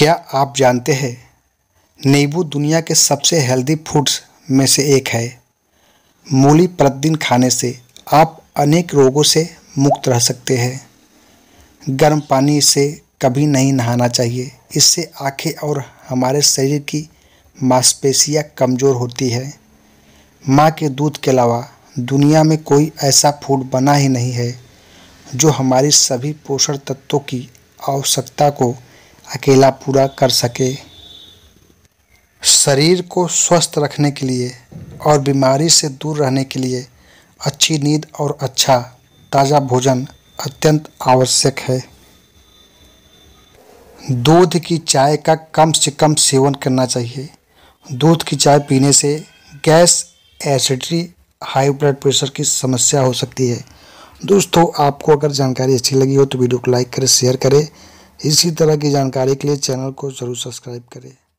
क्या आप जानते हैं नींबू दुनिया के सबसे हेल्दी फूड्स में से एक है मूली प्रतिदिन खाने से आप अनेक रोगों से मुक्त रह सकते हैं गर्म पानी से कभी नहीं नहाना चाहिए इससे आंखें और हमारे शरीर की मांसपेशियां कमज़ोर होती है माँ के दूध के अलावा दुनिया में कोई ऐसा फूड बना ही नहीं है जो हमारी सभी पोषण तत्वों की आवश्यकता को अकेला पूरा कर सके शरीर को स्वस्थ रखने के लिए और बीमारी से दूर रहने के लिए अच्छी नींद और अच्छा ताज़ा भोजन अत्यंत आवश्यक है दूध की चाय का कम से कम सेवन करना चाहिए दूध की चाय पीने से gas acidity high blood pressure की समस्या हो सकती है दोस्तों आपको अगर जानकारी अच्छी लगी हो तो वीडियो को लाइक करें शेयर करें इसी तरह की जानकारी के लिए चैनल को ज़रूर सब्सक्राइब करें